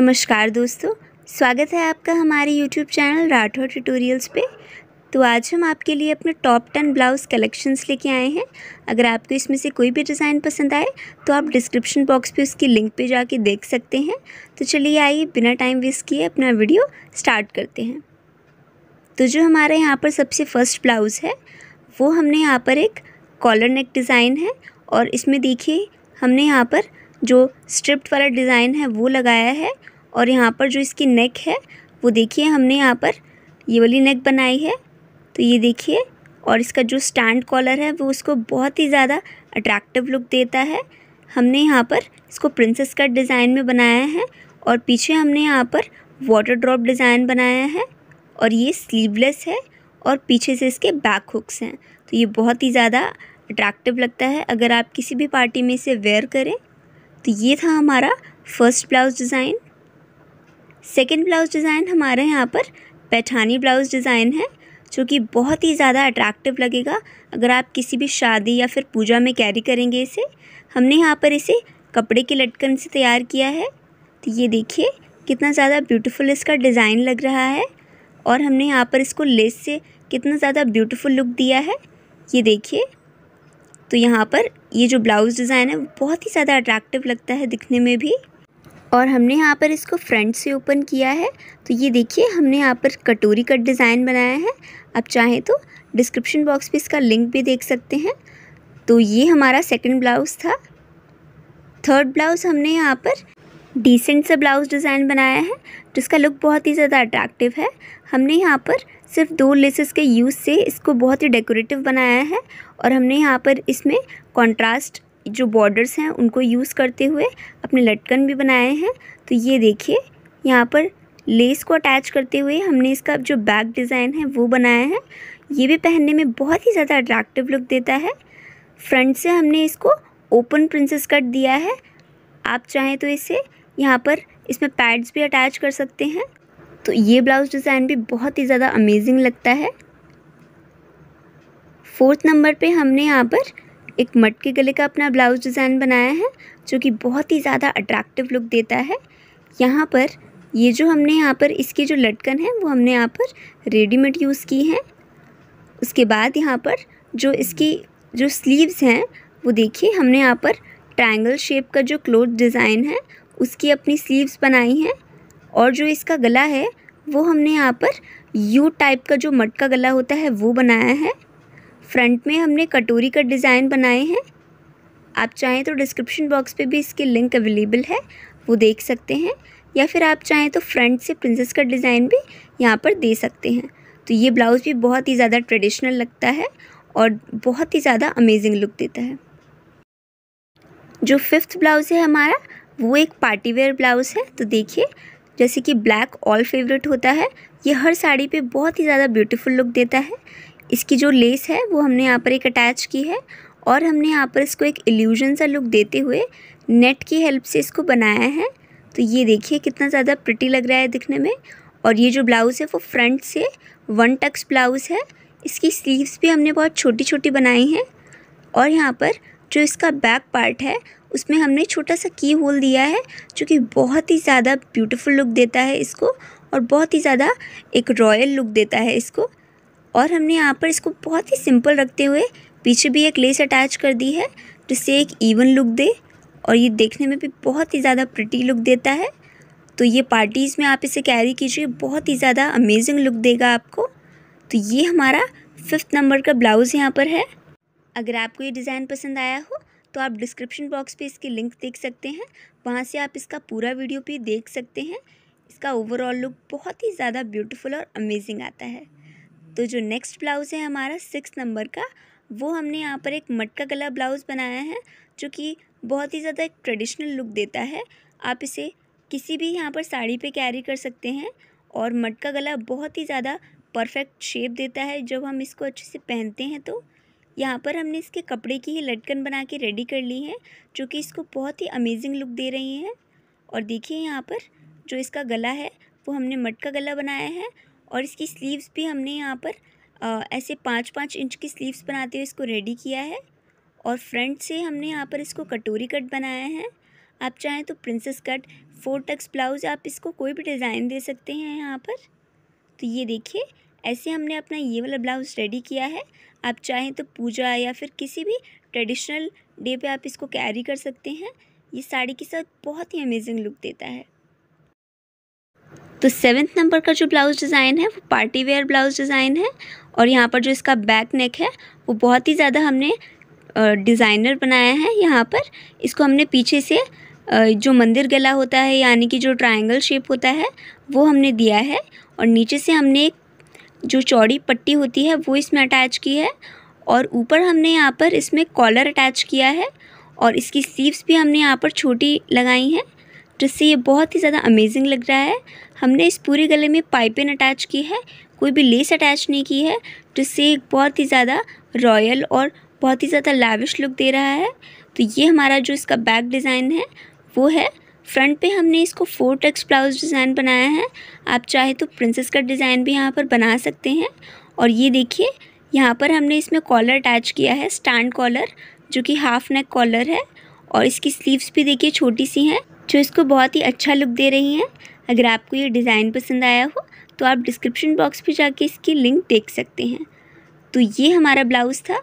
नमस्कार दोस्तों स्वागत है आपका हमारे YouTube चैनल राठौर ट्यूटोरियल्स पे तो आज हम आपके लिए अपने टॉप टेन ब्लाउज़ कलेक्शंस लेके आए हैं अगर आपको इसमें से कोई भी डिज़ाइन पसंद आए तो आप डिस्क्रिप्शन बॉक्स पे उसकी लिंक पे जाके देख सकते हैं तो चलिए आइए बिना टाइम वेस्ट किए अपना वीडियो स्टार्ट करते हैं तो जो हमारे यहाँ पर सबसे फर्स्ट ब्लाउज़ है वो हमने यहाँ पर एक कॉलर नेक डिज़ाइन है और इसमें देखिए हमने यहाँ पर जो स्ट्रिप्ट वाला डिज़ाइन है वो लगाया है और यहाँ पर जो इसकी नेक है वो देखिए हमने यहाँ पर ये वाली नेक बनाई है तो ये देखिए और इसका जो स्टैंड कॉलर है वो उसको बहुत ही ज़्यादा अट्रैक्टिव लुक देता है हमने यहाँ पर इसको प्रिंसेस कट डिज़ाइन में बनाया है और पीछे हमने यहाँ पर वाटर ड्रॉप डिज़ाइन बनाया है और ये स्लीवलेस है और पीछे से इसके बैक हुक्स हैं तो ये बहुत ही ज़्यादा अट्रैक्टिव लगता है अगर आप किसी भी पार्टी में इसे वेयर करें तो ये था हमारा first blouse design second blouse design हमारे यहाँ पर पैठानी ब्लाउज़ डिज़ाइन है जो कि बहुत ही ज़्यादा अट्रैक्टिव लगेगा अगर आप किसी भी शादी या फिर पूजा में कैरी करेंगे इसे हमने यहाँ पर इसे कपड़े के लटकन से तैयार किया है तो ये देखिए कितना ज़्यादा ब्यूटीफुल इसका डिज़ाइन लग रहा है और हमने यहाँ पर इसको लेस से कितना ज़्यादा ब्यूटीफुल लुक दिया है ये देखिए तो यहाँ पर ये जो ब्लाउज़ डिज़ाइन है वो बहुत ही ज़्यादा अट्रैक्टिव लगता है दिखने में भी और हमने यहाँ पर इसको फ्रंट से ओपन किया है तो ये देखिए हमने यहाँ पर कटोरी का डिज़ाइन बनाया है आप चाहें तो डिस्क्रिप्शन बॉक्स भी इसका लिंक भी देख सकते हैं तो ये हमारा सेकंड ब्लाउज़ था थर्ड ब्लाउज़ हमने यहाँ पर डिसेंट सा ब्लाउज़ डिज़ाइन बनाया है जिसका लुक बहुत ही ज़्यादा अट्रैक्टिव है हमने यहाँ पर सिर्फ दो लेसेस के यूज़ से इसको बहुत ही डेकोरेटिव बनाया है और हमने यहाँ पर इसमें कॉन्ट्रास्ट जो बॉर्डर्स हैं उनको यूज़ करते हुए अपने लटकन भी बनाए हैं तो ये देखिए यहाँ पर लेस को अटैच करते हुए हमने इसका जो बैक डिज़ाइन है वो बनाया है ये भी पहनने में बहुत ही ज़्यादा अट्रैक्टिव लुक देता है फ्रंट से हमने इसको ओपन प्रिंसेस कट दिया है आप चाहें तो इसे यहाँ पर इसमें पैड्स भी अटैच कर सकते हैं तो ये ब्लाउज़ डिज़ाइन भी बहुत ही ज़्यादा अमेजिंग लगता है फोर्थ नंबर पे हमने यहाँ पर एक मटके गले का अपना ब्लाउज़ डिज़ाइन बनाया है जो कि बहुत ही ज़्यादा अट्रैक्टिव लुक देता है यहाँ पर ये जो हमने यहाँ पर इसकी जो लटकन है वो हमने यहाँ पर रेडीमेड यूज़ की है उसके बाद यहाँ पर जो इसकी जो स्लीव्स हैं वो देखिए हमने यहाँ पर ट्रायंगल शेप का जो क्लोथ डिज़ाइन है उसकी अपनी स्लीव्स बनाई हैं और जो इसका गला है वो हमने यहाँ पर यू टाइप का जो मटका गला होता है वो बनाया है फ्रंट में हमने कटोरी का डिज़ाइन बनाए हैं आप चाहें तो डिस्क्रिप्शन बॉक्स पे भी इसके लिंक अवेलेबल है वो देख सकते हैं या फिर आप चाहें तो फ्रंट से प्रिंसेस का डिज़ाइन भी यहाँ पर दे सकते हैं तो ये ब्लाउज़ भी बहुत ही ज़्यादा ट्रेडिशनल लगता है और बहुत ही ज़्यादा अमेजिंग लुक देता है जो फिफ्थ ब्लाउज़ है हमारा वो एक पार्टी वेयर ब्लाउज़ है तो देखिए जैसे कि ब्लैक ऑल फेवरेट होता है ये हर साड़ी पे बहुत ही ज़्यादा ब्यूटीफुल लुक देता है इसकी जो लेस है वो हमने यहाँ पर एक अटैच की है और हमने यहाँ पर इसको एक एल्यूजन सा लुक देते हुए नेट की हेल्प से इसको बनाया है तो ये देखिए कितना ज़्यादा प्रटी लग रहा है दिखने में और ये जो ब्लाउज़ है वो फ्रंट से वन टक्स ब्लाउज़ है इसकी स्लीव्स भी हमने बहुत छोटी छोटी बनाई हैं और यहाँ पर जो इसका बैक पार्ट है उसमें हमने छोटा सा की होल दिया है जो कि बहुत ही ज़्यादा ब्यूटीफुल लुक देता है इसको और बहुत ही ज़्यादा एक रॉयल लुक देता है इसको और हमने यहाँ पर इसको बहुत ही सिंपल रखते हुए पीछे भी एक लेस अटैच कर दी है जिससे तो एक इवन लुक दे और ये देखने में भी बहुत ही ज़्यादा प्रिटी लुक देता है तो ये पार्टीज़ में आप इसे कैरी कीजिए बहुत ही ज़्यादा अमेजिंग लुक देगा आपको तो ये हमारा फिफ्थ नंबर का ब्लाउज़ यहाँ पर है अगर आपको ये डिज़ाइन पसंद आया हो तो आप डिस्क्रिप्शन बॉक्स पे इसकी लिंक देख सकते हैं वहाँ से आप इसका पूरा वीडियो भी देख सकते हैं इसका ओवरऑल लुक बहुत ही ज़्यादा ब्यूटीफुल और अमेजिंग आता है तो जो नेक्स्ट ब्लाउज़ है हमारा सिक्स नंबर का वो हमने यहाँ पर एक मटका गला ब्लाउज़ बनाया है जो कि बहुत ही ज़्यादा एक ट्रेडिशनल लुक देता है आप इसे किसी भी यहाँ पर साड़ी पे कैरी कर सकते हैं और मटका गला बहुत ही ज़्यादा परफेक्ट शेप देता है जब हम इसको अच्छे से पहनते हैं तो यहाँ पर हमने इसके कपड़े की ही लटकन बना के रेडी कर ली है जो कि इसको बहुत ही अमेजिंग लुक दे रही है और देखिए यहाँ पर जो इसका गला है वो हमने मटका गला बनाया है और इसकी स्लीव्स भी हमने यहाँ पर आ, ऐसे पाँच पाँच इंच की स्लीव्स बनाते हुए इसको रेडी किया है और फ्रंट से हमने यहाँ पर इसको कटोरी कट बनाया है आप चाहें तो princess cut four tucks blouse आप इसको कोई भी डिज़ाइन दे सकते हैं यहाँ पर तो ये देखिए ऐसे हमने अपना ये वाला ब्लाउज़ रेडी किया है आप चाहें तो पूजा या फिर किसी भी ट्रेडिशनल डे पे आप इसको कैरी कर सकते हैं ये साड़ी के साथ बहुत ही अमेजिंग लुक देता है तो सेवेंथ नंबर का जो ब्लाउज़ डिज़ाइन है वो पार्टी वेयर ब्लाउज़ डिज़ाइन है और यहाँ पर जो इसका बैक नेक है वो बहुत ही ज़्यादा हमने डिज़ाइनर बनाया है यहाँ पर इसको हमने पीछे से जो मंदिर गला होता है यानी कि जो ट्रायंगल शेप होता है वो हमने दिया है और नीचे से हमने एक जो चौड़ी पट्टी होती है वो इसमें अटैच की है और ऊपर हमने यहाँ पर इसमें कॉलर अटैच किया है और इसकी स्लीव्स भी हमने यहाँ पर छोटी लगाई हैं जिससे ये बहुत ही ज़्यादा अमेजिंग लग रहा है हमने इस पूरे गले में पाइपिन अटैच की है कोई भी लेस अटैच नहीं की है जिससे बहुत ही ज़्यादा रॉयल और बहुत ही ज़्यादा लाविश लुक दे रहा है तो ये हमारा जो इसका बैक डिज़ाइन है वो है फ्रंट पे हमने इसको फोर टक्स ब्लाउज डिज़ाइन बनाया है आप चाहे तो प्रिंसेस का डिज़ाइन भी यहाँ पर बना सकते हैं और ये देखिए यहाँ पर हमने इसमें कॉलर अटैच किया है स्टैंड कॉलर जो कि हाफ नेक कॉलर है और इसकी स्लीव्स भी देखिए छोटी सी हैं जो इसको बहुत ही अच्छा लुक दे रही हैं अगर आपको ये डिज़ाइन पसंद आया हो तो आप डिस्क्रिप्शन बॉक्स पर जाके इसकी लिंक देख सकते हैं तो ये हमारा ब्लाउज़ था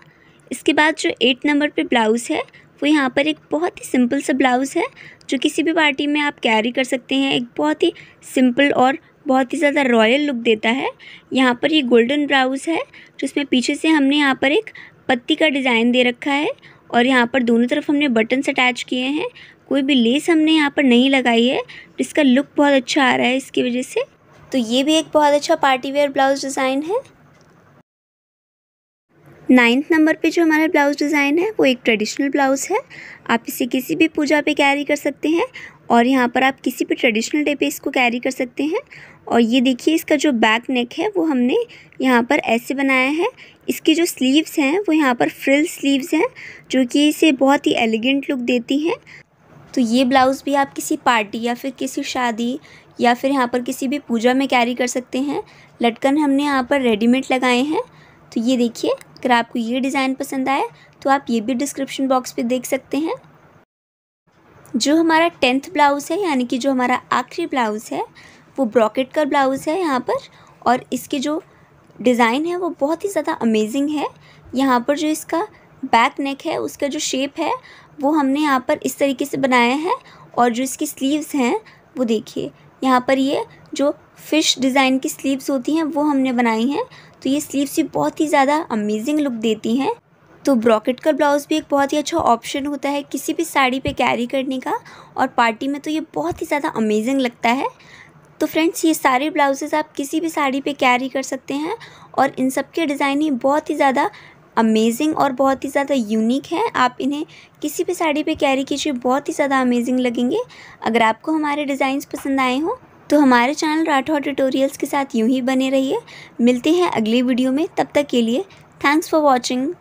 इसके बाद जो एट नंबर पे ब्लाउज़ है वो यहाँ पर एक बहुत ही सिंपल सा ब्लाउज़ है जो किसी भी पार्टी में आप कैरी कर सकते हैं एक बहुत ही सिंपल और बहुत ही ज़्यादा रॉयल लुक देता है यहाँ पर ये गोल्डन ब्लाउज़ है जिसमें पीछे से हमने यहाँ पर एक पत्ती का डिज़ाइन दे रखा है और यहाँ पर दोनों तरफ हमने बटन्स अटैच किए हैं कोई भी लेस हमने यहाँ पर नहीं लगाई है जिसका लुक बहुत अच्छा आ रहा है इसकी वजह से तो ये भी एक बहुत अच्छा पार्टी वेयर ब्लाउज़ डिज़ाइन है नाइन्थ नंबर पे जो हमारा ब्लाउज़ डिज़ाइन है वो एक ट्रेडिशनल ब्लाउज़ है आप इसे किसी भी पूजा पे कैरी कर सकते हैं और यहाँ पर आप किसी भी ट्रेडिशनल डे पे इसको कैरी कर सकते हैं और ये देखिए इसका जो बैक नेक है वो हमने यहाँ पर ऐसे बनाया है इसकी जो स्लीव्स हैं वो यहाँ पर फ्रिल स्लीव्स हैं जो कि इसे बहुत ही एलिगेंट लुक देती हैं तो ये ब्लाउज़ भी आप किसी पार्टी या फिर किसी शादी या फिर यहाँ पर किसी भी पूजा में कैरी कर सकते हैं लटकन हमने यहाँ पर रेडीमेड लगाए हैं तो ये देखिए अगर आपको ये डिज़ाइन पसंद आए तो आप ये भी डिस्क्रिप्शन बॉक्स पे देख सकते हैं जो हमारा टेंथ ब्लाउज़ है यानी कि जो हमारा आखिरी ब्लाउज़ है वो ब्रॉकेट का ब्लाउज़ है यहाँ पर और इसके जो डिज़ाइन है वो बहुत ही ज़्यादा अमेजिंग है यहाँ पर जो इसका बैक नेक है उसका जो शेप है वो हमने यहाँ पर इस तरीके से बनाया है और जो इसकी स्लीव्स हैं वो देखिए यहाँ पर ये जो फ़िश डिज़ाइन की स्लीव्स होती हैं वो हमने बनाई हैं तो ये स्लीव्स भी बहुत ही ज़्यादा अमेजिंग लुक देती हैं तो ब्रॉकेट का ब्लाउज़ भी एक बहुत ही अच्छा ऑप्शन होता है किसी भी साड़ी पे कैरी करने का और पार्टी में तो ये बहुत ही ज़्यादा अमेजिंग लगता है तो फ्रेंड्स ये सारे ब्लाउजेज़ आप किसी भी साड़ी पे कैरी कर सकते हैं और इन सब के डिज़ाइन ही बहुत ही ज़्यादा अमेजिंग और बहुत ही ज़्यादा यूनिक हैं आप इन्हें किसी भी साड़ी पर कैरी कीजिए बहुत ही ज़्यादा अमेजिंग लगेंगे अगर आपको हमारे डिज़ाइन पसंद आए हों तो हमारे चैनल राठौर ट्यूटोरियल्स के साथ यूं ही बने रहिए है। मिलते हैं अगली वीडियो में तब तक के लिए थैंक्स फॉर वॉचिंग